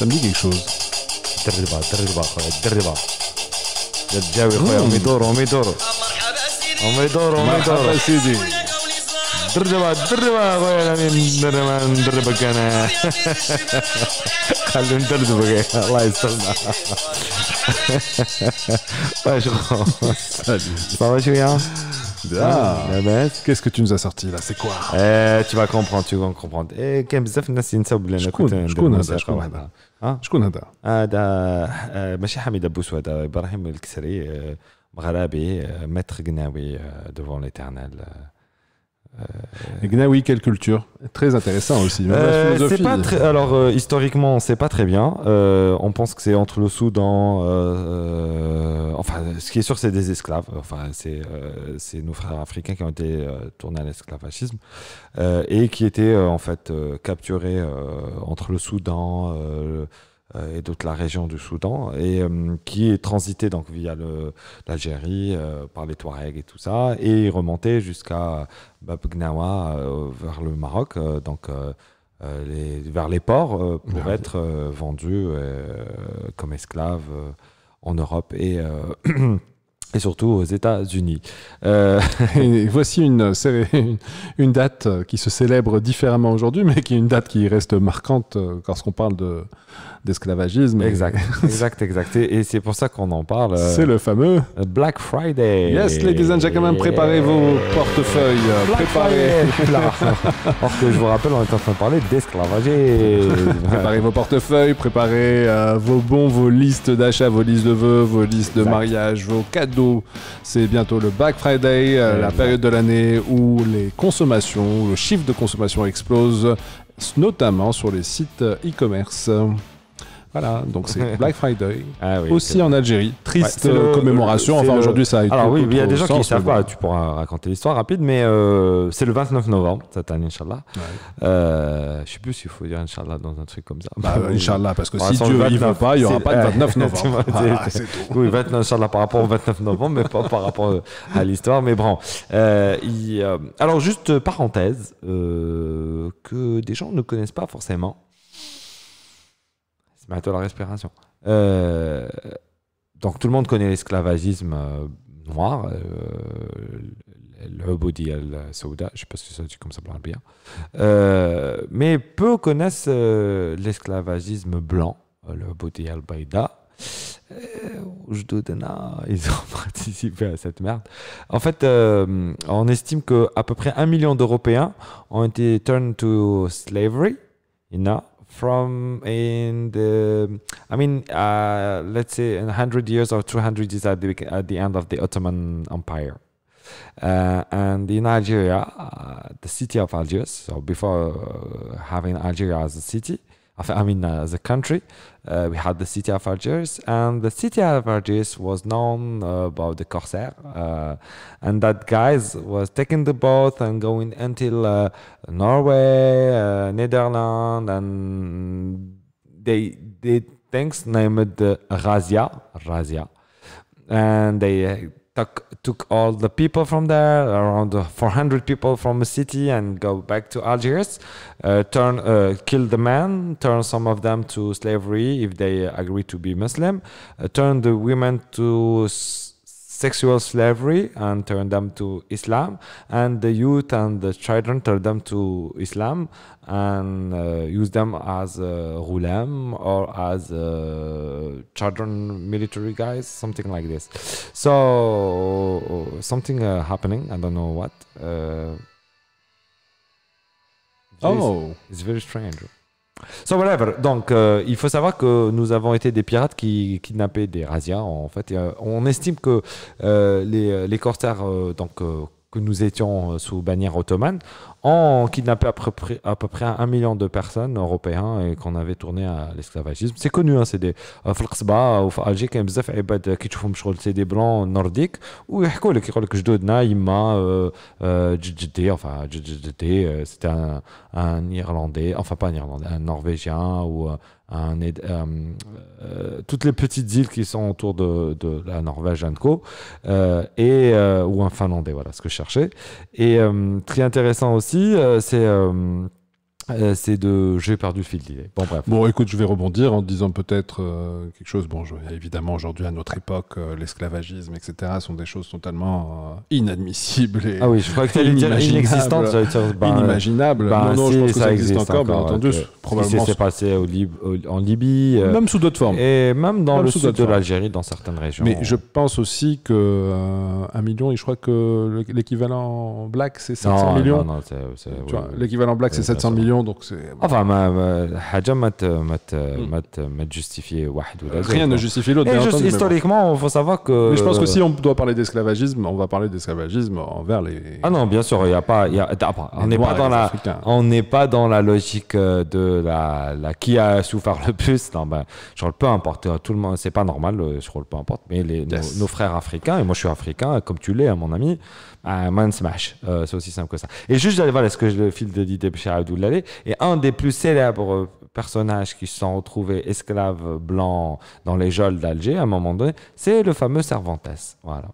Ça me dit quelque chose. الدربه الدربه اخويا الدربه لا تجاوي خويا هم يدوروا هم يدوروا هم يدوروا هم يدوروا سيدي دربه دربه اخويا انا ندربك انا خلو ندربك الله يسترنا واش خو صافي شويه Ah. Qu'est-ce que tu nous as sorti là C'est quoi eh, Tu vas comprendre, tu vas comprendre. Eh, كاين بزاف الناس ينساو بلي انا كنت شكون هذا Je هذا شكون هذا هذا ماشي حميد بوسو Ibrahim ابراهيم الكسري مغربي متر Gnawi euh, devant l'éternel euh. Euh... Gnawi, quelle culture Très intéressant aussi. Euh, alors, euh, historiquement, on sait pas très bien. Euh, on pense que c'est entre le Soudan. enfin, ce qui est sûr, c'est des esclaves. Enfin, c'est nos frères africains qui ont été tournés à l'esclavagisme et qui étaient en fait capturés entre le Soudan, euh, et d'autres la région du Soudan, et euh, qui est transité donc via l'Algérie, euh, par les Touaregs et tout ça, et remonté jusqu'à Bab vers le Maroc, donc les, vers les ports, pour être vendu comme esclave en Europe et, et surtout aux États-Unis. voici une, une date qui se célèbre différemment aujourd'hui, mais qui est une date qui reste marquante lorsqu'on parle de d'esclavagisme. Exact, exact, exact. Et, c'est pour ça qu'on en parle. Euh, c'est le fameux Black Friday. Yes, ladies quand même préparez vos portefeuilles. Euh, Black préparez. Or que je vous rappelle, on est en train de parler d'esclavagisme. préparez vos portefeuilles, préparez euh, vos bons, vos listes d'achat, vos listes de vœux, vos listes de mariage, vos cadeaux. C'est bientôt le Black Friday, la période de l'année où les consommations, le chiffre de consommation explose notamment sur les sites e-commerce. Voilà, donc c'est Black Friday. Ah aussi en Algérie. Triste commémoration. Enfin, aujourd'hui, ça a été. Alors, oui, il y a des gens qui ne savent pas. Tu pourras raconter l'histoire rapide, mais euh, c'est le 29 novembre cette année, Inch'Allah. Euh, je ne sais plus s'il faut dire Inch'Allah dans un truc comme ça. Bah Inch'Allah, parce que si Dieu ne veut pas, il n'y aura pas de 29 novembre. Ah, oui, Inch'Allah, par rapport au 29 novembre, mais pas par rapport euh, à l'histoire. Mais bon. alors, juste parenthèse, que des gens ne connaissent pas forcément la respiration. Euh, donc tout le monde connaît l'esclavagisme euh, noir, euh, le body al souda je ne sais pas si ça dit comme ça bien, mais peu connaissent l'esclavagisme blanc, le body al Baïda. ils ont participé à cette merde. En fait, on estime que à peu près un million d'Européens ont été turned to slavery, you know, from in the i mean uh, let's say in 100 years or 200 years at the, at the end of the ottoman empire uh, and in algeria uh, the city of algiers so before uh, having algeria as a city I mean uh, the country. Uh, we had the city of Algiers, and the city of Algiers was known uh, about the corsair, uh, and that guys was taking the boat and going until uh, Norway, uh, Netherlands, and they did things named the Razia, Razia, and they took, took all the people from there, around uh, 400 people from the city, and go back to Algiers, uh, turn, uh, kill the men, turn some of them to slavery if they agree to be Muslim, uh, turn the women to sexual slavery and turn them to Islam, and the youth and the children turn them to Islam and uh, use them as ghulam uh, or as uh, children military guys, something like this. So something uh, happening. I don't know what. oh, it's very strange. Donc, euh, il faut savoir que nous avons été des pirates qui kidnappaient des razzias. en fait. Euh, on estime que euh, les, les corsaires, donc que nous étions sous bannière ottomane, en kidnappé à peu près, à peu près un million de personnes européennes et qu'on avait tourné à l'esclavagisme. C'est connu, hein, c'est des. Euh, c'est ou Alger, quand enfin c'était un, un irlandais enfin pas un irlandais un norvégien ou un, euh، euh, toutes les petites îles qui sont autour de, la Norvège, et, ou un Finlandais, voilà ce que je cherchais. Et très intéressant aussi, euh, c'est euh, euh, c'est de j'ai perdu le fil d'idée. Bon bref. Bon écoute, je vais rebondir en disant peut-être euh, quelque chose. Bon, évidemment aujourd'hui à notre époque, euh, l'esclavagisme, etc. sont des choses totalement inadmissibles. ah oui, je crois que c'est inimaginable inimaginable. non, non, je pense que ça, existe, encore, bien entendu. Okay. Probablement. s'est passé en Libye. même sous d'autres formes. Et même dans le sud de l'Algérie, dans certaines régions. Mais je pense aussi que un million, et je crois que l'équivalent black c'est 700 millions. L'équivalent black c'est 700 millions donc c'est. Enfin, Haja, ma hmm. justifié justifier Rien ne hein. justifie l'autre. historiquement, il faut savoir que. Mais je pense que si on doit parler d'esclavagisme, on va parler d'esclavagisme envers les. Ah non, bien sûr, il n'y a pas. Ah, on n'est pas dans la. On n'est pas dans la logique euh, de la, la qui a souffert le plus. Non, ben, je le peu importe. Euh, tout le monde, c'est pas normal. Euh, je le peu importe. Mais nos, frères africains et moi, je suis africain, comme tu l'es, hein, mon ami. Ah, man smash, c'est aussi simple que ça. Et juste, est ce que je le fil de l'idée, Abdoulaye, et un des plus célèbres personnages qui se sont retrouvés esclaves blancs dans les geôles d'Alger à un moment donné, c'est le fameux Cervantes. Voilà.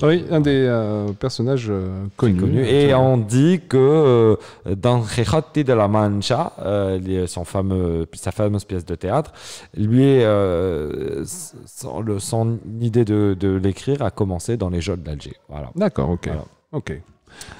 Ah oui, un des euh, personnages euh, connus. Et on dit que euh, dans de la Mancha, son sa fameuse pièce de théâtre, lui, son, idée de, l'écrire a commencé dans les geôles d'Alger. Voilà. D'accord, ok. Ok.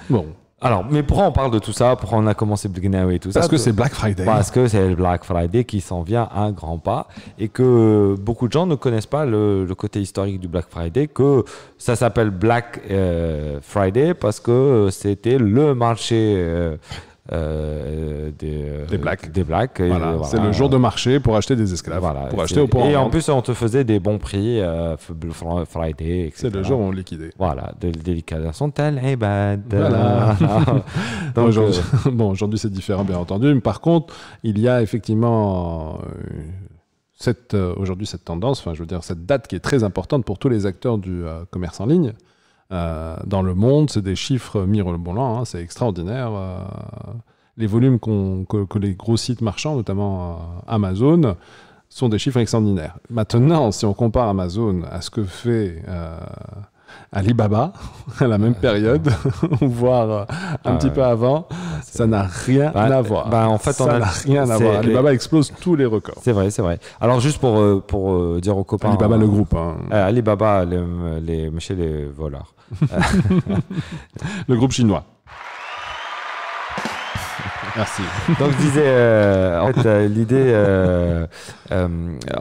Bon. Alors, mais pourquoi on parle de tout ça Pourquoi on a commencé Friday et tout ça Parce que c'est Black Friday. Parce que c'est le Black Friday qui s'en vient à un grand pas et que beaucoup de gens ne connaissent pas le, côté historique du Black Friday, que ça s'appelle Black euh, Friday parce que c'était le marché euh, euh, euh, des, euh, des, blacks. Des blacks C'est le jour de marché pour acheter des esclaves. Pour acheter au Et en, plus, on te faisait des bons prix, Friday, etc. C'est le jour où on liquidait. Voilà, des liquidations sont et bad. Voilà. bon, aujourd'hui, c'est différent, bien entendu. Mais par contre, il y a effectivement aujourd'hui cette tendance, enfin, je veux dire, cette date qui est très importante pour tous les acteurs du commerce en ligne euh, dans le monde. C'est des chiffres mirobolants, hein, c'est extraordinaire. Euh, les volumes que, les gros sites marchands, notamment euh, Amazon, sont des chiffres extraordinaires. Maintenant, si on compare Amazon à ce que fait Alibaba à la même période, voire un ah petit peu avant, ah, ça n'a rien bah, à voir. Bah en fait, ça n'a rien à voir. Alibaba explose tous les records. C'est vrai, c'est vrai. Alors juste pour pour dire aux copains, Alibaba le groupe, hein. Alibaba les, les, chez les voleurs. le groupe chinois. Merci. Donc je disais, euh, en fait, euh, l'idée, euh,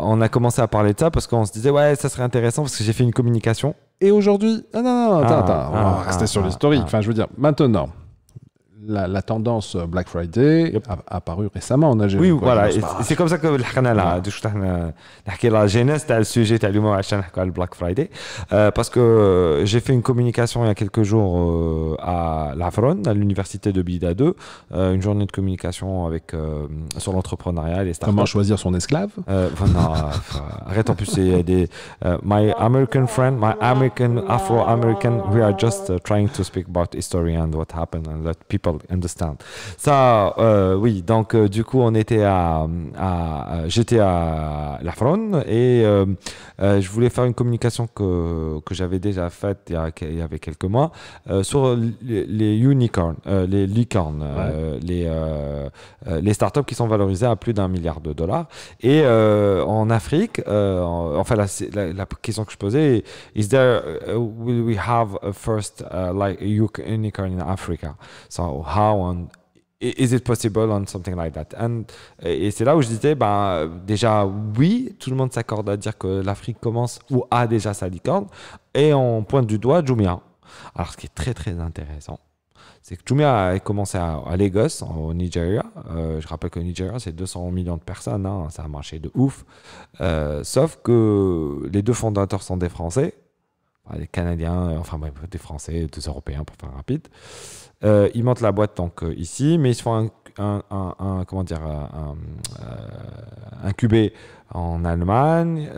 on a commencé à parler de ça parce qu'on se disait, ouais, ça serait intéressant parce que j'ai fait une communication. Et aujourd'hui, ah, non non, non, attends, ah, attends, on va ah, rester sur l'historique. Enfin, je veux dire, maintenant, la, tendance euh, Black Friday a apparue récemment en Algérie. Oui, voilà. C'est comme ça que nous la genèse le sujet de Black Friday. Euh, parce que euh, j'ai fait une communication il y a quelques jours à l'Avron, à l'université de Bida 2, une journée de communication avec, sur l'entrepreneuriat et les Comment choisir son esclave arrête en plus, c'est des. my American friend, my American, Afro-American, we are just uh, trying to speak about history and what happened and let people understand. Ça, euh, oui, donc euh, du coup, on était à, à j'étais à Lafron et euh, je voulais faire une communication que, que j'avais déjà faite il, y, avait quelques mois sur les, les unicorns, les licornes, les, les startups qui sont valorisées à plus d'un milliard de dollars. Et en Afrique, enfin, la, la, question que je posais, is there, uh, will we have a first uh, like unicorn in Africa? So, how on is it possible on something like that? et c'est là où je disais, ben, déjà, oui, tout le monde s'accorde à dire que l'Afrique commence ou a déjà sa licorne, et on pointe du doigt Jumia. Alors, ce qui est très, très intéressant, c'est que Jumia a commencé à, à Lagos, au Nigeria. Euh, je rappelle que le Nigeria, c'est 200 millions de personnes, hein, ça a marché de ouf. Euh, sauf que les deux fondateurs sont des Français, des ah, Canadiens, euh, enfin des Français, des Européens pour faire rapide. Euh, ils montent la boîte donc euh, ici, mais ils se font un, un, comment dire, un, en Allemagne.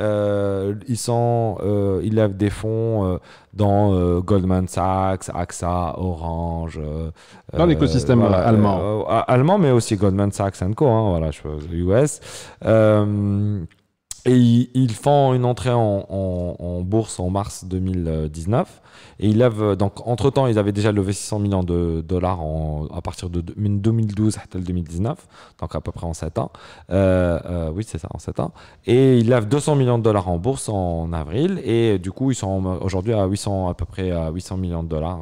ils sont, ils lèvent des fonds dans Goldman Sachs, AXA, Orange. dans l'écosystème allemand. allemand, mais aussi Goldman Sachs Co. Hein, voilà, US. Et ils, font une entrée en, en, en, bourse en mars 2019. Et ils lèvent, donc entre-temps, ils avaient déjà levé 600 millions de dollars en, à partir de 2012 à 2019, donc à peu près en 7 ans. Euh, euh, oui, c'est ça, en 7 ans. Et ils lèvent 200 millions de dollars en bourse en avril. Et euh, du coup, ils sont aujourd'hui à, 800, à peu près à 800 millions de dollars.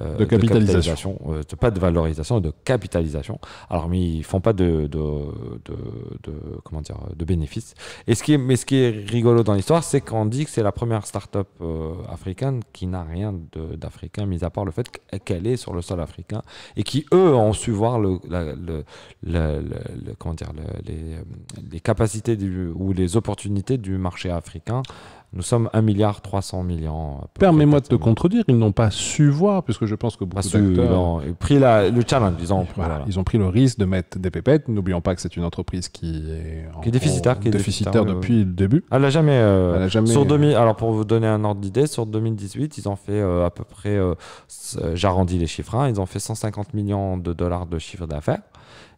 de capitalisation. pas de valorisation, de capitalisation. Alors, mais ils font pas de, de, comment dire, de bénéfices. Et ce qui est, mais ce qui est rigolo dans l'histoire, c'est qu'on dit que c'est la première start-up africaine qui n'a rien d'africain, mis à part le fait qu'elle est sur le sol africain, et qui, eux, ont su voir le, les, capacités ou les opportunités du marché africain nous sommes 1 milliard 300 millions. Permets-moi de te contredire, ils n'ont pas su voir, puisque je pense que beaucoup d'acteurs... Ils ont pris le challenge, ils ont, pris, ils ont pris le risque de mettre des pépettes. N'oublions pas que c'est une entreprise qui est, déficitaire, depuis euh, le début. Elle n'a jamais, euh, jamais... Sur 2000, euh, alors pour vous donner un ordre d'idée, sur 2018, ils ont fait à peu près, j'arrondis les chiffres, hein, ils ont fait 150 millions de dollars de chiffre d'affaires.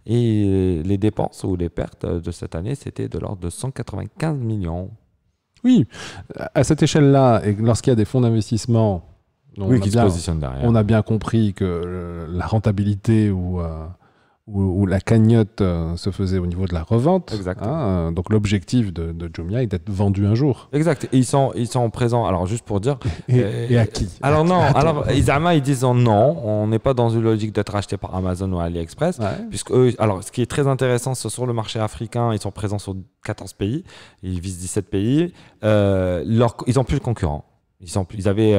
Et les dépenses ou les pertes de cette année, c'était de l'ordre de 195 millions. Oui, à cette échelle-là, et lorsqu'il y a des fonds d'investissement, on, derrière. on a bien compris que la rentabilité ou euh, où, la cagnotte euh, se faisait au niveau de la revente. Exact. Hein, euh, donc l'objectif de, Jumia est d'être vendu un jour. Exact. Et ils sont, ils sont présents. Alors juste pour dire. Et, euh, à qui Alors non. Alors Isama ils disent non, on n'est pas dans une logique d'être acheté par Amazon ou AliExpress. Puisque eux, alors ce qui est très intéressant, c'est sur le marché africain, ils sont présents sur 14 pays, ils visent 17 pays. ils ont plus de concurrents. Ils, ils avaient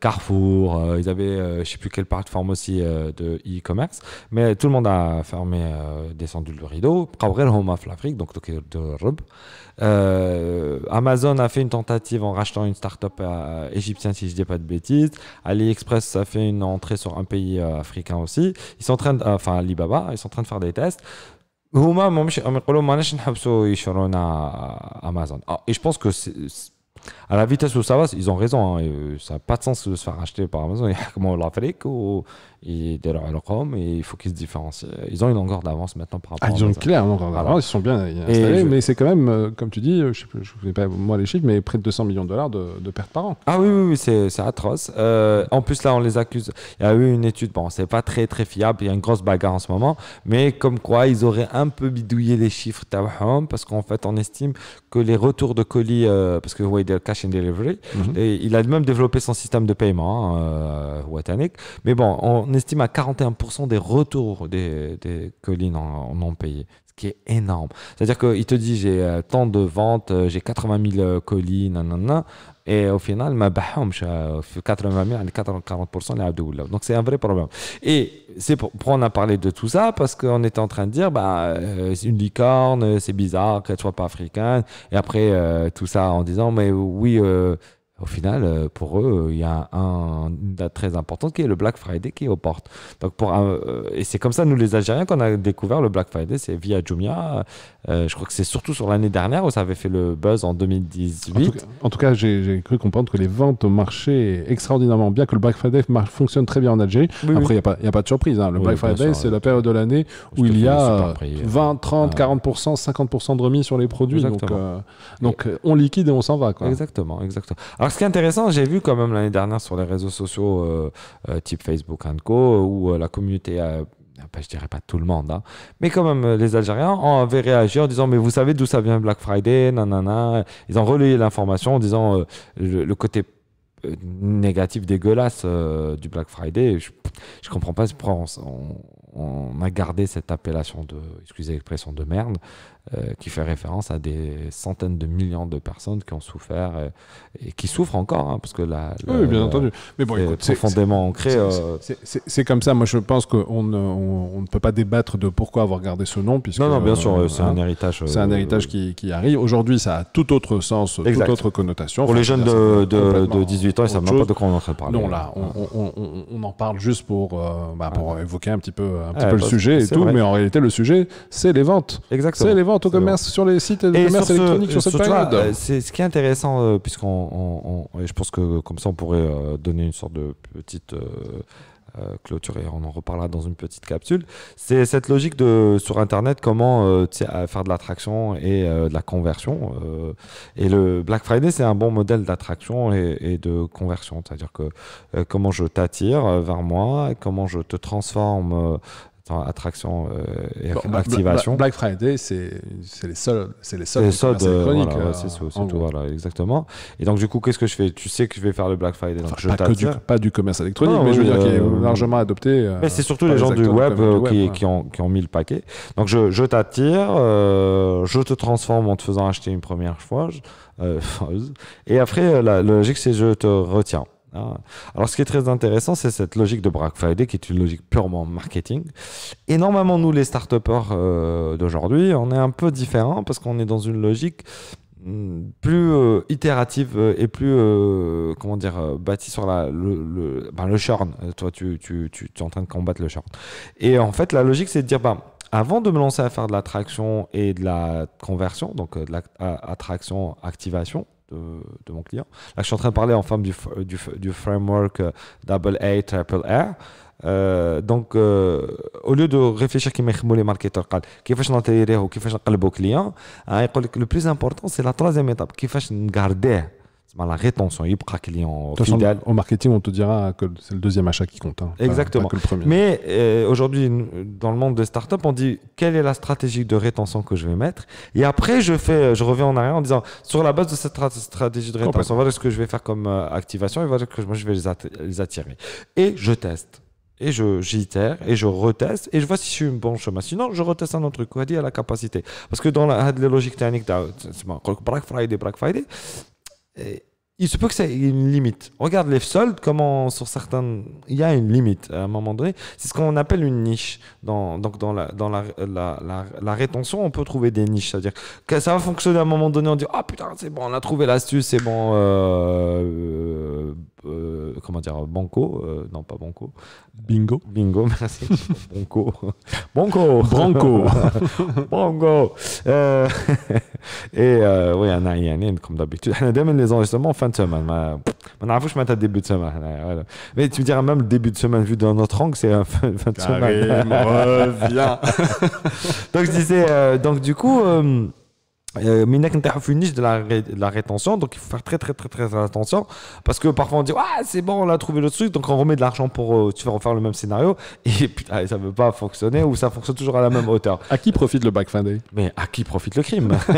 Carrefour, ils avaient je ne sais plus quelle plateforme aussi de e-commerce, mais tout le monde a fermé, descendu le rideau. l'Afrique, donc Amazon a fait une tentative en rachetant une start-up égyptienne, si je ne dis pas de bêtises. AliExpress a fait une entrée sur un pays africain aussi. Ils sont en train, de, enfin Alibaba, ils sont en train de faire des tests. Et et je pense que c'est à la vitesse où ça va, ils ont raison. Hein, euh, ça n'a pas de sens de se faire acheter par Amazon. il y a comme l'Afrique ou il faut qu'ils se différencient. Ils ont une longueur d'avance maintenant par rapport ah, Ils ont une hein, longueur d'avance, ils sont bien installés, mais c'est quand même, euh, comme tu dis, euh, je ne connais pas moi les chiffres, mais près de 200 millions de dollars de, pertes par an. Ah oui, oui, c'est atroce. en plus, là, on les accuse. Il y a eu une étude, bon, c'est pas très, très fiable, il y a une grosse bagarre en ce moment, mais comme quoi, ils auraient un peu bidouillé les chiffres parce qu'en fait, on estime que les retours de colis, parce que vous voyez, le cash delivery. Mhm. Et il a même développé son système de paiement, hein, euh, Mais bon, on estime à 41% des retours des, des non en ont payé qui est énorme. C'est-à-dire qu'il te dit j'ai euh, tant de ventes, euh, j'ai 80 000 euh, colis, nanana, et au final, ma 80 000, 40% les abdoulah. Donc c'est un vrai problème. Et c'est pour, pourquoi on a parlé de tout ça Parce qu'on était en train de dire, bah, c'est une licorne, c'est bizarre qu'elle soit pas africaine. Et après, tout ça en disant, mais oui, au final, euh, pour eux, euh, il y a un, une date très importante qui est le Black Friday qui est aux portes. Donc pour euh, et c'est comme ça, nous les Algériens, qu'on a découvert le Black Friday, c'est via Jumia. je crois que c'est surtout sur l'année dernière où ça avait fait le buzz en 2018. En tout, cas, j'ai cru comprendre que les ventes au marché extraordinairement bien, que le Black Friday fonctionne très bien en Algérie. Après, il n'y a, a, pas de surprise. Hein. Le Black Friday, c'est hein. la période de l'année où il y a 20, 30, 40%, 50% de remise sur les produits. Donc, donc on liquide et on s'en va. Quoi. Exactement, exactement. Alors, ce qui est intéressant, j'ai vu quand même l'année dernière sur les réseaux sociaux euh, euh, type Facebook and Co, où euh, la communauté ah, ben, je dirais pas tout le monde, hein, mais quand même, les Algériens avaient réagi en disant Mais vous savez d'où ça vient Black Friday Nanana. Ils ont relayé l'information en disant le, côté négatif dégueulasse du Black Friday. Je, ne comprends pas ce on a gardé cette appellation de, excusez l'expression de merde, euh, qui fait référence à des centaines de millions de personnes qui ont souffert euh, et, qui souffrent encore, hein, parce que là oui, bien entendu, mais bon, c'est profondément ancré. Euh, c'est comme ça. Moi, je pense qu'on ne peut pas débattre de pourquoi avoir gardé ce nom, puisque non, non, bien sûr, c'est un hein, héritage. c'est un héritage qui, qui arrive. Aujourd'hui, ça a tout autre sens, toute autre connotation. Pour les jeunes de, de, 18 ans, ils savent pas de quoi on en Non, là, on, en parle juste pour, bah, pour évoquer un petit peu euh, un petit ah, peu le bah, sujet et tout, mais en réalité, le sujet, c'est les ventes. Exactement. C'est les ventes au commerce sur les sites de commerce électronique sur cette période. Euh, c'est ce qui est intéressant, euh, puisqu'on, et je pense que comme ça, on pourrait donner une sorte de petite euh, clôturer. On en reparlera dans une petite capsule. C'est cette logique de sur Internet, comment euh, faire de l'attraction et euh, de la conversion. et le Black Friday, c'est un bon modèle d'attraction et, et, de conversion. C'est-à-dire que comment je t'attire vers moi, comment je te transforme attraction euh, et activation. Black Friday, c'est les seuls, C'est les soldes. Euh, c'est voilà, euh, tout, voilà, exactement. Et donc, du coup, qu'est-ce que je fais Tu sais que je vais faire le Black Friday. Donc je pas, que du, pas du commerce électronique, mais je veux dire qu'il est largement adopté. Mais c'est surtout les gens du web, qui, ont, qui, ont, mis le paquet. Donc, je, je t'attire, je te transforme en te faisant acheter une première fois. et après, la logique, c'est je te retiens. Ah. Alors, ce qui est très intéressant, c'est cette logique de Black Friday qui est une logique purement marketing. Et normalement, nous, les start euh, d'aujourd'hui, on est un peu différent parce qu'on est dans une logique hmm, plus euh, itérative euh, et plus euh, comment dire bâtie sur le, le, ben, churn toi tu, es en train de combattre le churn et en fait la logique c'est de dire ben, avant de me lancer à faire de l'attraction et de la conversion donc de l'attraction activation de, mon client. Là, je suis en train de parler en forme du, du, du framework AA, triple R. Euh, donc, euh, au lieu de réfléchir qui m'a les marketeurs, qui fait intégrer ou qui fait le beau client, hein, le plus important c'est la troisième étape, qui fait garder la rétention, il Au marketing, on te dira que c'est le deuxième achat qui compte. Hein. Exactement. Pas, que le premier. Mais euh, aujourd'hui, dans le monde des startups, on dit quelle est la stratégie de rétention que je vais mettre. Et après, je, fais, je reviens en arrière en disant sur la base de cette stratégie de rétention, voilà ce que je vais faire comme euh, activation et va ce que moi, je vais les, attirer. Et je teste et je j'itère et je reteste et je vois si je suis le bon chemin sinon je reteste un autre truc a dit à la capacité parce que dans la, logique technique Black Friday Black Friday il se peut que c'est une limite. Regarde les soldes, comment sur certains. Il y a une limite à un moment donné. C'est ce qu'on appelle une niche. Dans, donc, dans, la, dans la, la, la, rétention, on peut trouver des niches. C'est-à-dire que ça va fonctionner à un moment donné. On dit Ah putain, c'est bon, on a trouvé l'astuce, c'est bon. Euh, euh euh, comment dire, Banco, euh, non pas Banco. Bingo. Euh, Bingo, merci. banco, Banco, Branco. Bongo. et oui, on a rien comme d'habitude. On a même les enregistrements en fin de semaine. On n'a pas le début de semaine. Mais tu me diras même le début de semaine vu d'un autre angle, c'est un fin, de semaine. reviens. donc je disais, donc du coup. Euh, mais il de la, de la rétention, donc il faut faire très très très très attention parce que parfois on dit ah c'est bon on a trouvé le truc donc on remet de l'argent pour euh, tu vas refaire le même scénario et putain ah, ça veut pas fonctionner ou ça fonctionne toujours à la même hauteur. à qui profite le Black Friday Mais à qui profite le crime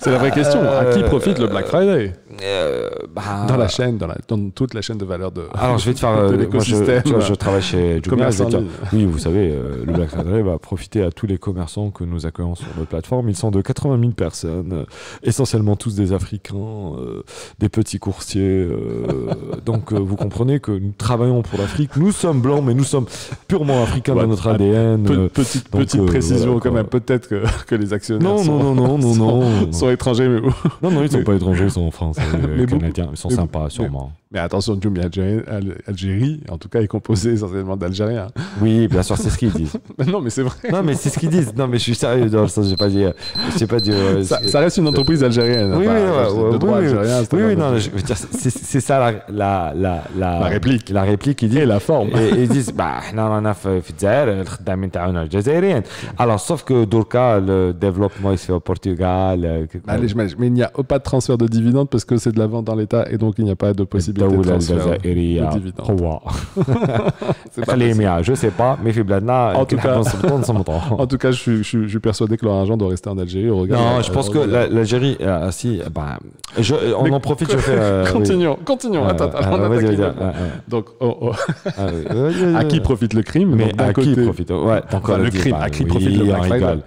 C'est la vraie question. à qui profite le Black Friday euh, bah, Dans la chaîne, dans, toute la chaîne de valeur de. Alors je vais te faire l'écosystème. Je, travaille chez commerce oui vous savez le Black Friday va profiter à tous les commerçants que nous accueillons sur notre plateforme. Ils sont de 80 personnes, euh, essentiellement tous des Africains, euh, des petits coursiers. Euh, donc vous comprenez que nous travaillons pour l'Afrique. Nous sommes blancs, mais nous sommes purement africains dans notre ADN. petite, petite précision quand même, peut-être que, que, les actionnaires non, sont, non, non, non, non, sont étrangers. Mais... non, ils ne sont pas étrangers, ils sont en France. les Canadiens, ils sont sympas, sûrement. Mais attention, Djoumi Algérie, en tout cas, est composé essentiellement d'Algériens. Hein. Oui, bien sûr, c'est ce qu'ils disent. non, mais c'est vrai. Non, mais c'est ce qu'ils disent. Non, mais je suis sérieux dans le j'ai pas dit. pas dit euh, ça, reste une entreprise algérienne. Hein, oui, oui, non, c'est ça la, la, la, la, réplique. La réplique, ils disent. Et la forme. Et, ils disent, bah, on a fait Alors, sauf que dans le développement, il se fait au Portugal. Euh, Allez, mais il n'y a pas de transfert de dividendes parce que c'est de la vente dans l'État et donc il n'y a pas de possibilité الدولة الجزائرية je sais pas mais en euh, tout cas en tout cas je suis, je, je persuadé que leur argent doit rester en Algérie au non je pense que l'Algérie euh, si euh, bah, je, on en profite je fais continuons continuons attends, attends donc à qui profite le crime mais bah, à qui profite le crime à qui profite le crime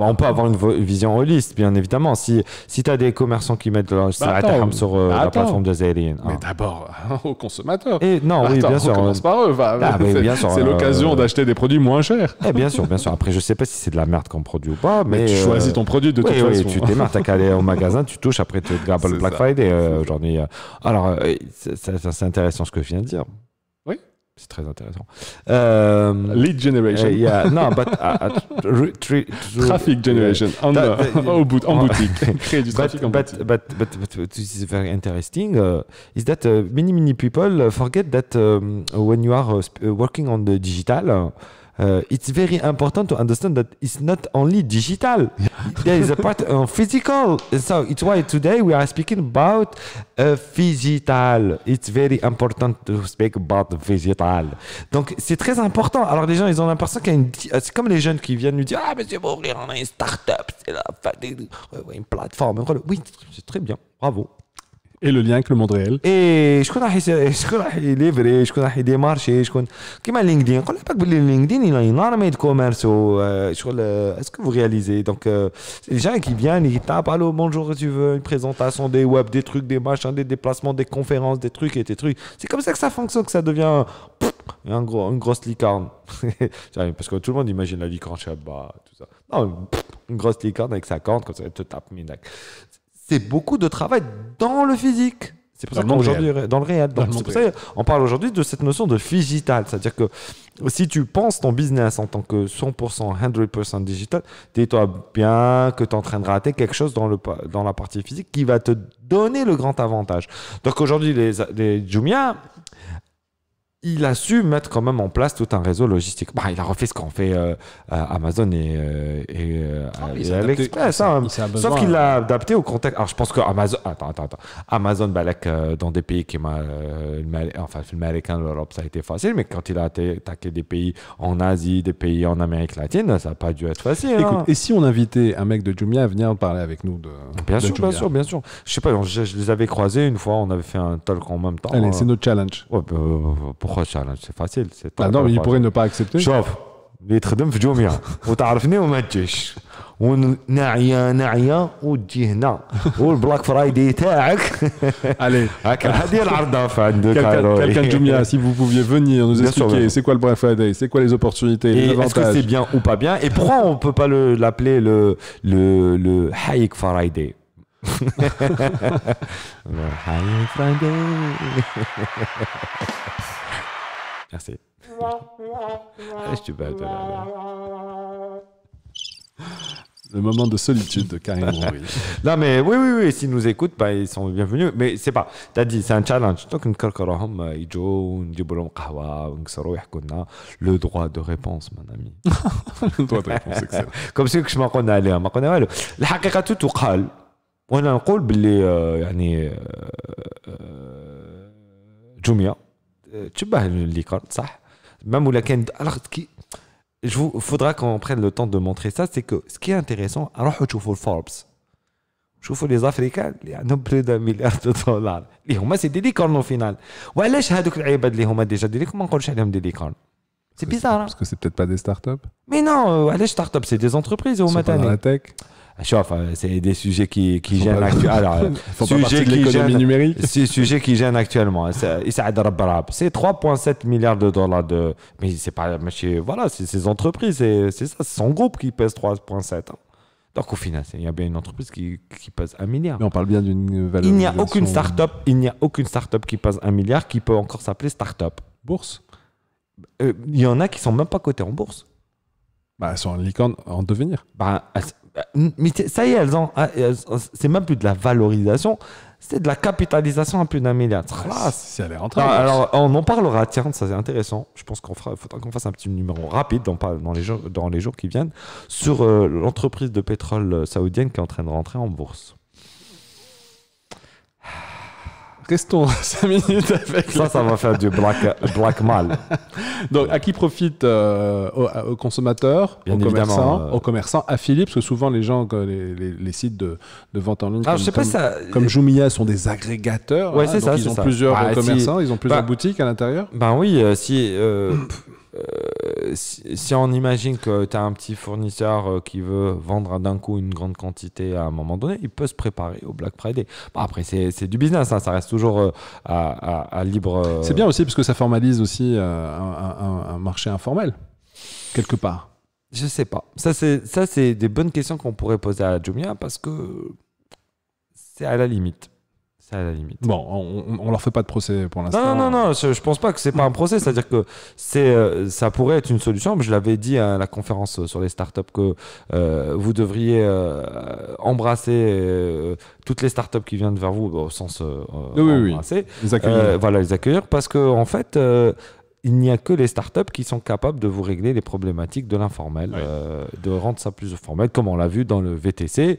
on peut avoir une vision holiste bien évidemment si si as des commerçants qui mettent leur bah, sur la plateforme de jazérienne hein. mais d'abord aux consommateurs. Et non, oui, bien sûr. Commence par eux. Ah, c'est euh, l'occasion euh, d'acheter des produits moins chers. et eh, bien sûr, bien sûr. Après, je sais pas si c'est de la merde qu'on produit ou pas, mais, tu euh, choisis ton produit de toute façon. Tu démarres, t'as qu'à aller au magasin, tu touches, après tu le Black Friday aujourd'hui. Alors, c'est intéressant ce que je viens de dire c'est très intéressant. Euh, Lead generation. Uh, yeah. no, but uh, uh traffic generation on the, uh, boutique. Créer du trafic en but, boutique. But, but, but, but this is very interesting uh, is that many many people forget that um, when you are working on the digital. Euh, it's very important to understand that it's not only digital. there is a part on physical. So it's why today we are speaking about a uh, physical. It's very important to speak about physical. Donc c'est très important. Alors les gens, ils ont l'impression qu'il y a une... Euh, c'est comme les jeunes qui viennent nous dire, ah monsieur Bourré, on a une start-up, c'est la... une plateforme. Oui, c'est très bien. Bravo et le lien avec le monde réel vrais, je je connais des marchés je connais يديمارشي m'a linkedin quand on parle de linkedin il y a une armée de commerce euh, est-ce que vous réalisez donc les euh, gens qui viennent ils tapent allô bonjour tu veux une présentation des web des trucs des machins des déplacements des conférences des trucs et des trucs c'est comme ça que ça fonctionne que ça devient un gros, une grosse licorne. Parce que tout le monde imagine la licorne pas, tout ça. Non, une grosse licorne avec sa corne, comme ça, elle te tape, C'est beaucoup de travail dans le physique. C'est pour ça dans le réel. on parle aujourd'hui de cette notion de digital. C'est-à-dire que si tu penses ton business en tant que 100%, 100% digital, dis-toi bien que tu es en train de rater quelque chose dans, le, dans la partie physique qui va te donner le grand avantage. Donc, aujourd'hui, les, les Jumia, il a su mettre quand même en place tout un réseau logistique. Bah, il a refait ce qu'on fait euh, euh, Amazon et, euh, ah, AliExpress. Hein. Sauf qu'il l'a hein. adapté au contexte. Alors, je pense que Amazon, attends, attends, attends. Amazon, dans des pays qui m'a. enfin, le américain, hein, l'Europe, ça a été facile, mais quand il a attaqué des pays en Asie, des pays en Amérique latine, ça n'a pas dû être facile. Écoute, et si on invitait un mec de Jumia à venir parler avec nous de. Bien sûr, bien sûr, bien sûr. Je sais pas, je, les avais croisés une fois, on avait fait un talk en même temps. Allez, c'est notre challenge. Bah, pour c'est facile facile, فاسيل il pourrait ne pas accepter شوف اللي تخدم في جوميا وتعرفني وما تجيش وتجي هنا تاعك Allez, quelqu'un de Jumia, si vous pouviez venir nous expliquer c'est quoi le Black Friday, c'est quoi les opportunités, est-ce que c'est bien ou pas bien, et pourquoi on peut pas l'appeler le, le, le Friday le Hayek Friday Merci. Le moment de solitude de Karim Non, mais oui, oui, oui, s'ils nous écoutent, bah, ils sont bienvenus. Mais c'est pas, t'as dit, c'est un challenge. Le droit de réponse, mon ami. Le droit de réponse, Comme c'est que je m'en connais, on a un call, Jumia. Tu bats une licorne, ça. Même où la Ken... Alors, il faudra qu'on prenne le temps de montrer ça. C'est que ce qui est intéressant, alors je trouve Forbes. tu trouve les Africains. Ils ont plus d'un milliard de dollars. Les Roma, c'est des licornes au final. Ou allez, je vais aller créer des licornes. C'est bizarre. Hein؟ parce que c'est peut-être pas des startups. Mais non, allez, startups, c'est des entreprises. Ils ont attaqué. Bah, c'est des sujets qui, qui gênent actuellement. qui gêne, numérique. qui gêne actuellement. Hein. C'est 3,7 milliards de dollars de. Mais c'est pas. voilà, c'est ces entreprises, c'est ça, c'est son groupe qui pèse 3,7. Hein. Donc au final, il y a bien une entreprise qui, qui pèse un milliard. Mais on parle bien d'une valeur. Il n'y a aucune start-up, il n'y a aucune start qui pèse un milliard qui peut encore s'appeler start-up. Bourse. Euh, il y en a qui sont même pas cotés en bourse. Bah, elles sont en licorne en devenir. Bah, ah, bah, mais ça y est, ah, elles ont. C'est même plus de la valorisation, c'est de la capitalisation à plus d'un milliard. Ah, si elle est rentrée, alors, on en parlera, tiens, ça c'est intéressant. Je pense qu'on fera, qu'on fasse un petit numéro rapide dans, les, jours, dans les jours qui viennent sur euh, l'entreprise de pétrole euh, saoudienne qui est en train de rentrer en bourse. Restons 5 minutes avec. Ça, ça va faire du black, mal. Donc, à qui profite aux, euh, au consommateurs, aux commerçants, euh, aux commerçants affiliés Parce que souvent, les gens, les, sites de, vente en ligne, ah, comme, je Jumia, sont des agrégateurs. Ouais, hein, c'est ça. Ils ont plusieurs bah, commerçants, ils ont plusieurs bah, boutiques à l'intérieur. Ben oui, euh, si. Euh, si, on imagine que tu as un petit fournisseur euh, qui veut vendre d'un coup une grande quantité à un moment donné, il peut se préparer au Black Friday. après, c'est du business, hein, ça reste toujours euh, à, libre. C'est bien aussi parce que ça formalise aussi un, marché informel, quelque part. Je sais pas. Ça, c'est des bonnes questions qu'on pourrait poser à Jumia parce que c'est à la limite la limite. Bon, on, on leur fait pas de procès pour l'instant. Non, non, non, je, pense pas que c'est pas un procès. C'est-à-dire que c'est, euh, ça pourrait être une solution. Je l'avais dit à la conférence euh, sur les startups que euh, vous devriez embrasser toutes les startups qui viennent vers vous au sens oui, embrasser. Les accueillir. voilà, les accueillir parce que en fait, il n'y a que les startups qui sont capables de vous régler les problématiques de l'informel, euh, de rendre ça plus formel, comme on l'a vu dans le VTC.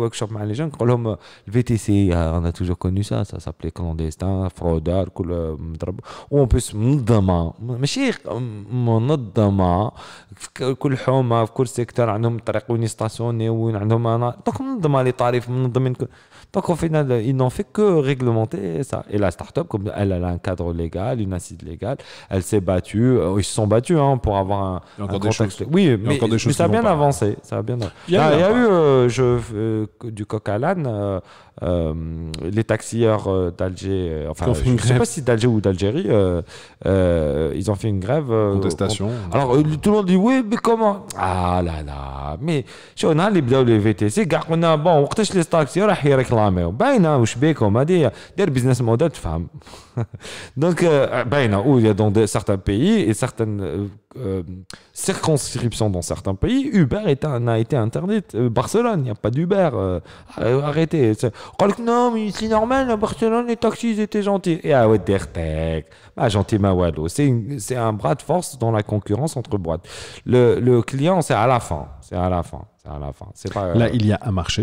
workshops les gens, le VTC, euh, on a toujours connu ça, ça s'appelait clandestin, fraudeur, euh, où on peut se منظمة ماشي منظمة في كل حومة في كل سيكتور عندهم طريق وين يستاسيوني وين عندهم انا دونك منظمة لي طريف منظمين donc au final, ils n'ont fait que réglementer ça. Et la start-up, comme elle, a un cadre légal, une assise légale, elle s'est battue, euh, ils se sont battus hein, pour avoir un, Oui, mais, ça, a bien avancé, ça bien Il y a, eu euh, je, euh, du coq à l'âne. les taxieurs d'Alger, enfin, je ne sais pas si d'Alger ou d'Algérie, ils ont fait une grève. Contestation. Alors, tout le monde dit oui, mais comment Ah là là, mais on a les VTC, on a bon, on les taxis, on a كلامه business وش femme donc دير بزنس موديل où il y a dans de, certains pays et certaines euh, euh, circonscriptions dans certains pays Uber est un, a été interdit euh, Barcelone il n'y a pas d'Uber arrêtez non mais c'est normal à Barcelone les taxis étaient gentils et ah ouais tech ah, gentil c'est un bras de force dans la concurrence entre boîtes le, le client c'est à la fin c'est à la fin c'est à la fin c'est là il y a un marché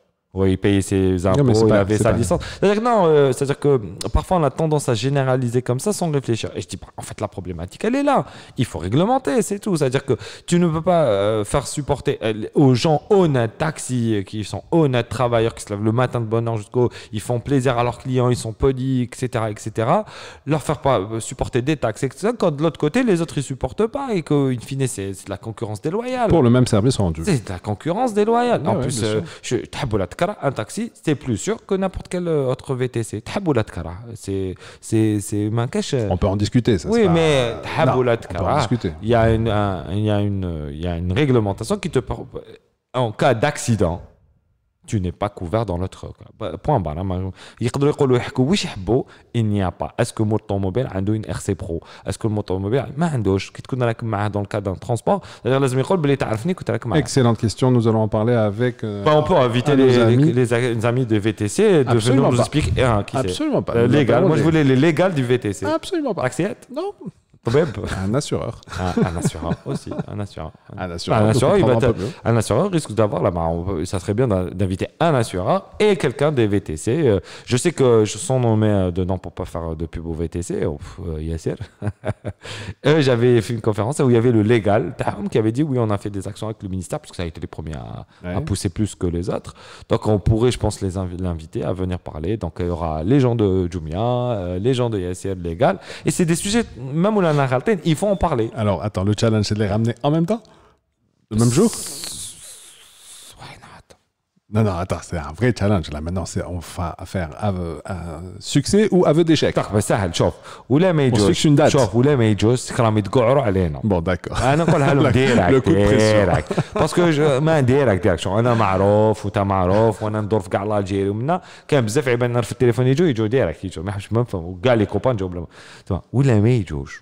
Oui, il payait ses impôts, il avait sa licence. C'est-à-dire que, non, euh, c'est-à-dire que parfois on a tendance à généraliser comme ça sans réfléchir. Et je dis, bah, en fait, la problématique, elle est là. Il faut réglementer, c'est tout. C'est-à-dire que tu ne peux pas euh, faire supporter euh, aux gens honnêtes, taxis, qui sont honnêtes travailleurs, qui se lèvent le matin de bonne heure jusqu'au. Ils font plaisir à leurs clients, ils sont polis, etc., etc. Leur faire pas supporter des taxes, etc. Quand de l'autre côté, les autres, ils supportent pas et une fine, c'est de la concurrence déloyale. Pour le même service rendu. C'est de la concurrence déloyale. en plus, je, un taxi, c'est plus sûr que n'importe quel euh, autre VTC. Très c'est, c'est, c'est manqué. On peut en discuter. Oui, mais On peut Il y a une, il il y a une réglementation qui te parle. En cas d'accident tu n'es pas couvert dans le bah, Point barre. Il hein, dire il n'y a pas. Est-ce que mon automobile a une RC Pro Est-ce que le motomobile a un Doge quest dans le cadre d'un transport Excellente question. Nous allons en parler avec. Euh, bah, on peut inviter les, amis. de VTC de venir nous expliquer. Hein, qui Absolument pas. Euh, légal. Moi, je voulais les légales du VTC. Absolument pas. accepte Non. Un assureur. Un, assureur aussi. Un assureur. Un assureur. risque d'avoir la Ça serait bien d'inviter un assureur et quelqu'un des VTC. Euh, je sais que je sens nommé euh, dedans pour pas faire de pub au VTC. Oh, euh, Yasser. J'avais fait une conférence où il y avait le légal qui avait dit oui, on a fait des actions avec le ministère parce que ça a été les premiers à, pousser plus que les autres. Donc on pourrait, je pense, les l'inviter à venir parler. Donc il y aura les gens de Jumia, les gens de Yasser légal. Et c'est des sujets, même où il faut en parler. Alors, attends, le challenge, c'est de les ramener en même temps Le même jour non, Non, attends, c'est un vrai challenge. Là, maintenant, c'est on va faire un euh, succès ou aveu d'échec. Ah, c'est شوف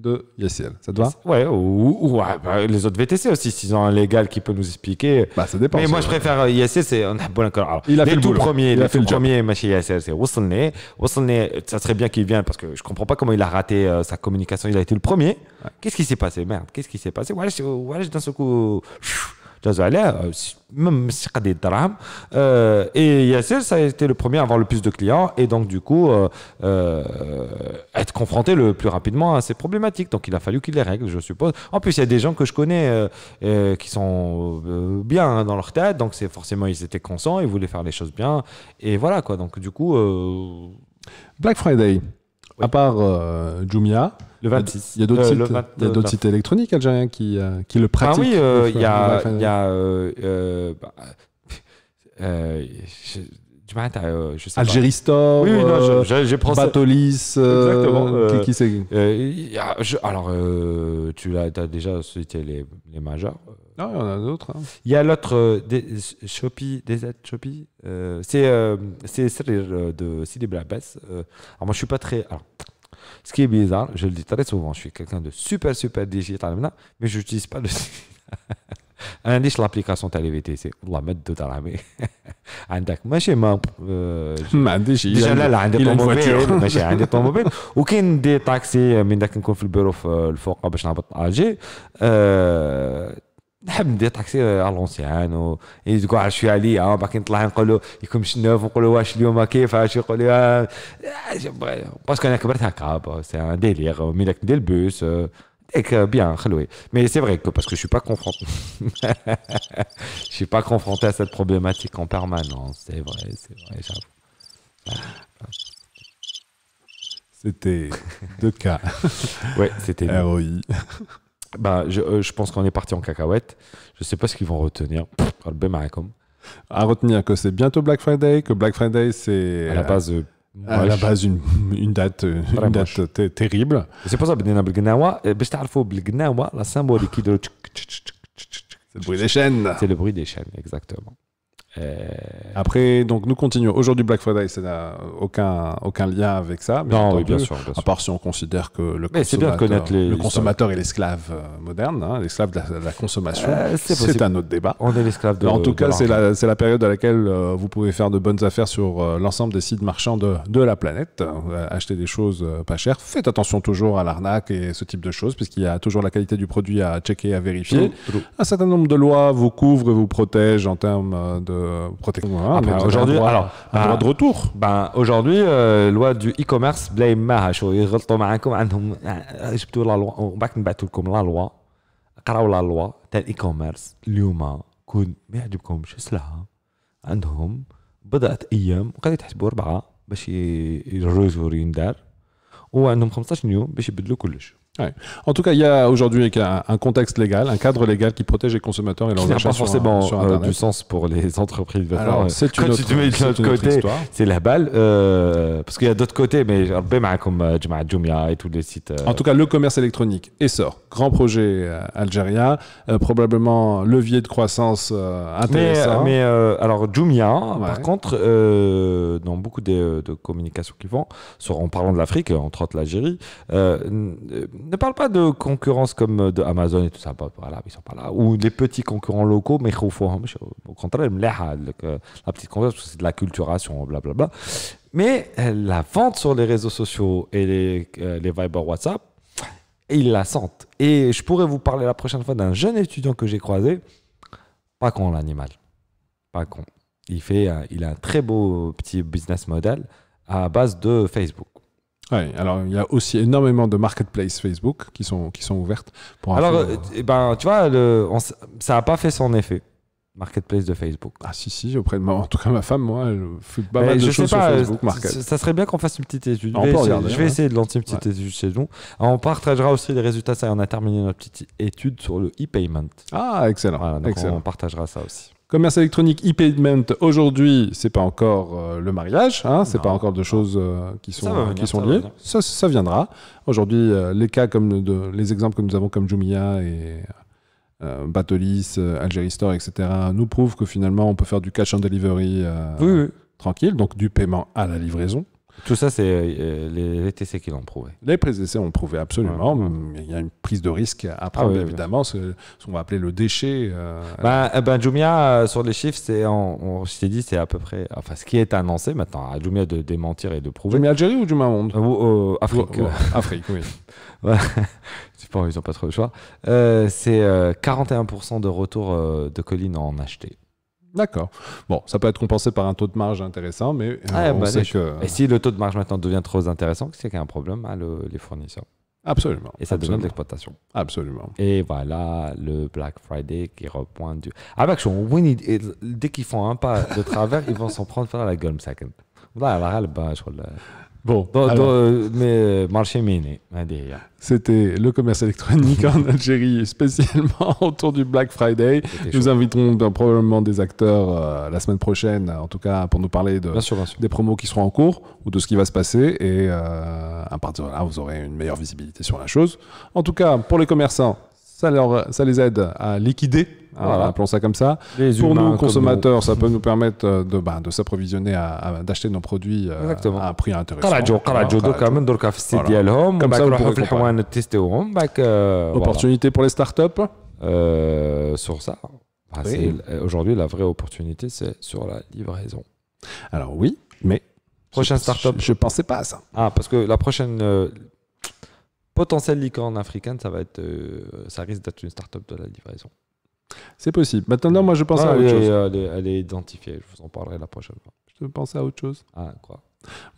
de Yassiel. Ça te va Ouais, ou, ah, bah, les autres VTC aussi, s'ils ont un légal qui peut nous expliquer. Bah, ça dépend. Mais moi, je préfère euh, Yassiel, c'est. Il a fait tout le premier il a fait tout le premier, machin Yassiel, c'est Wasselné. Wasselné, ça serait bien qu'il vienne parce que je comprends pas comment il a raté euh, sa communication. Il a été le premier. Qu'est-ce qui s'est passé Merde, qu'est-ce qui s'est passé je dans ce coup. Euh, même si des drames euh, et Yasser ça a été le premier à avoir le plus de clients et donc du coup euh, être confronté le plus rapidement à ces problématiques donc il a fallu qu'il les règle je suppose en plus il y a des gens que je connais qui sont bien hein, dans leur tête donc c'est forcément ils étaient conscients ils voulaient faire les choses bien et voilà quoi donc du coup Black Friday à part euh, Jumia, le 26. Il y a d'autres euh, sites, 20, il y a d'autres sites électroniques algériens qui, euh, qui le pratiquent. Ah oui, euh, il y a, il y a euh, bah, euh, tu euh, Store, oui, non, je, euh, prends Batolis, euh, Exactement. qui, alors, tu as, déjà cité les, les majeurs. Non, il y en a d'autres. Hein. Il y a l'autre, Shopee, DZ Shopee. c'est c'est de Sidi Blabès. alors, moi, je suis pas très. ce qui est bizarre, je le dis très souvent, je suis quelqu'un de super, super digital mais je n'utilise pas le انا عنديش لابليكاسيون تاع لي في تي سي والله ما دو درامي عندك ماشي ما آه، ما عنديش ديجا لا لا عندي طوموبيل ماشي عندي طوموبيل وكاين دي طاكسي من داك نكون في البيرو في الفوق باش نهبط اجي آه، نحب ندير طاكسي على لونسيان ويتقعر يعني شويه عليا آه، باقي نطلع نقول يكون مش نوف نقول واش اليوم كيفاش يقول لي باسكو انا كبرت هكا سي ان ديليغ ملي ندير البوس Et que bien, Khaloé. Mais c'est vrai que parce que je suis pas confronté, je suis pas confronté à cette problématique en permanence. C'est vrai, c'est vrai, C'était deux cas. ouais, c'était ROI. Bah, ben, euh, je, pense qu'on est parti en cacahuète. Je sais pas ce qu'ils vont retenir. À retenir que c'est bientôt Black Friday, que Black Friday c'est la base. Euh, à la base une, une date, une date terrible. C'est pour ça que nous Et le gnawa. Pour que vous sachiez, le gnawa, la qui C'est le bruit des chaînes. C'est le bruit des chaînes, exactement. Euh, Après, donc nous continuons. Aujourd'hui, Black Friday, ça n'a aucun, aucun lien avec ça. non, oui, bien, sûr, À part si on considère que le consommateur, bien le consommateur est l'esclave euh, moderne, hein, l'esclave de, la consommation. Euh, c'est un autre débat. On est l'esclave de. en tout cas, c'est la, la, période à laquelle vous pouvez faire de bonnes affaires sur l'ensemble des sites marchands de, de la planète. acheter des choses pas chères. Faites attention toujours à l'arnaque et ce type de choses, puisqu'il y a toujours la qualité du produit à checker, à vérifier. Un certain nombre de lois vous couvrent et vous protègent en termes de Euh, protection. Voilà, bah, aujourd'hui, alors, un droit ah, de retour. Ben, bah, aujourd'hui, euh, loi du e-commerce, blame ma معها شوي غلطوا معكم عندهم جبتوا لا لوا ومن بعد نبعثوا لكم لا لوا قراو لا لوا تاع الاي كوميرس اليوم كون ما يعجبكمش سلعه عندهم بضعه ايام وقد يتحسبوا اربعه باش يجرزوا يندار وعندهم 15 يوم باش يبدلوا كلش En tout cas, il y a aujourd'hui un, contexte légal, un cadre légal qui protège les consommateurs et leurs achats. pas forcément euh, du sens pour les entreprises. Euh, c'est une, autre, c'est la balle, euh, parce qu'il y a d'autres côtés, mais comme Jumia et tous les sites. En tout cas, le commerce électronique essor, grand projet algérien, probablement levier de croissance intéressant. Mais, alors Jumia, par contre, dans beaucoup de, communications qu'ils font, en parlant de l'Afrique, entre autres l'Algérie ne parle pas de concurrence comme euh, de Amazon et tout ça, voilà, ils sont pas là. Ou des petits concurrents locaux, mais au hein, contraire, euh, la petite concurrence, c'est de la culturation, blablabla. Mais euh, la vente sur les réseaux sociaux et les, les Viber WhatsApp, ils la sentent. Et je pourrais vous parler la prochaine fois d'un jeune étudiant que j'ai croisé. Pas con l'animal. Pas con. Il, fait, il a un très beau petit business model à base de Facebook. Oui, alors il y a aussi énormément de marketplaces Facebook qui sont, qui sont ouvertes pour Alors, euh, euh, eh ben, tu vois, le, ça n'a pas fait son effet. Marketplace de Facebook. Ah si si, auprès de moi, en tout cas ma femme, moi, elle fait pas mal de choses sur euh, Facebook Market. Ça serait bien qu'on fasse une petite étude. je vais, essayer, je vais essayer de lancer une petite étude chez nous. on partagera aussi les résultats. Ça, on a terminé notre petite étude sur le e-payment. Ah excellent. excellent. On partagera ça aussi. Commerce électronique, e-payment, aujourd'hui, c'est pas encore euh, le mariage, hein, c'est pas encore de choses euh, qui sont, euh, qui sont liées. Ça, viendra. Aujourd'hui, les cas comme les exemples que nous avons comme Jumia et Batolis, Algeristore, Store, etc., nous prouvent que finalement, on peut faire du cash and delivery tranquille, donc du paiement à la livraison. Tout ça, c'est euh, les, les, TC qui l'ont prouvé. Les TC ont prouvé, absolument. Il y a une prise de risque à ah prendre, évidemment, ce, qu'on va appeler le déchet. Euh, ben, eh ben, Jumia, euh, sur les chiffres, c'est, on, je t'ai dit, c'est à peu près. Enfin, ce qui est annoncé maintenant, à Jumia de démentir et de prouver. Jumia Algérie ou Jumia Monde Afrique. Afrique, oui. ils n'ont pas trop le choix. c'est 41% de retour de collines en acheté. D'accord. Bon, ça peut être compensé par un taux de marge intéressant, mais euh, ah, on bah, sait que... Et si le taux de marge maintenant devient trop intéressant, c'est qu'il y a un problème à les fournisseurs. Absolument. Et ça devient de l'exploitation. Absolument. Et voilà le Black Friday qui repointe du. Avec ah, son bah, dès qu'ils font un pas de travers, ils vont s'en prendre faire la gueule, second. Voilà, Bon, euh, mais euh, marché C'était le commerce électronique en Algérie, spécialement autour du Black Friday. Nous inviterons ben, probablement des acteurs euh, la semaine prochaine, en tout cas pour nous parler de, des promos qui seront en cours ou de ce qui va se passer. Et à partir de là, vous aurez une meilleure visibilité sur la chose. En tout cas, pour les commerçants, ça, leur, ça les aide à liquider ah. Appelons ça comme ça. pour nous, consommateurs, ça peut nous permettre euh, de, bah, de s'approvisionner, à, d'acheter nos produits euh, à un prix intéressant. Comme euh, Opportunité pour les startups euh, Sur ça. Bah, aujourd'hui, la vraie opportunité, c'est sur la livraison. Alors oui, mais... Prochaine startup Je ne pensais pas à ça. Ah, parce que la prochaine... potentielle licorne africaine, ça va être, ça risque d'être une startup de la livraison. C'est possible. Maintenant, moi, je pense à ah, autre chose. Elle est, identifiée. Je vous en parlerai la prochaine fois. Je pensais à autre chose. Ah, quoi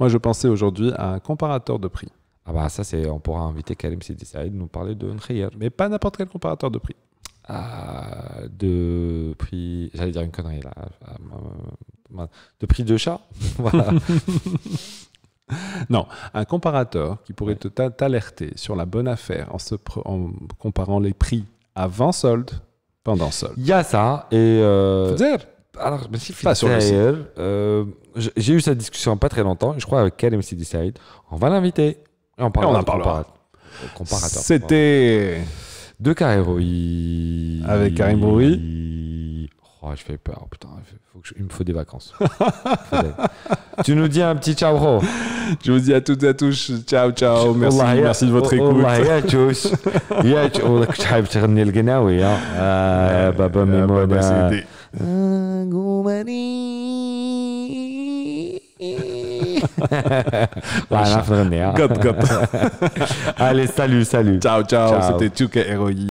Moi, je pensais aujourd'hui à un comparateur de prix. Ah, bah, ça, c'est on pourra inviter Karim Sidi de nous parler de réel Mais pas n'importe quel comparateur de prix. Ah, de prix. J'allais dire une connerie là. Ah, euh, de prix de chat. voilà. Non, un comparateur qui pourrait t'alerter sur la bonne affaire en, se en comparant les prix avant solde pendant Il y a ça. Et. Euh, alors, euh, j'ai eu cette discussion pas très longtemps, je crois, avec KLMC Decide. On va l'inviter. Et on, et on en parlera. C'était. De Carrero. Avec Karim Bourri. Oh, je fais peur, putain, il me faut des vacances. tu nous dis un petit ciao, Je vous dis à toutes et à tous, ciao, ciao, merci, de votre écoute. Allez, salut, salut. Ciao, ciao, c'était Tuke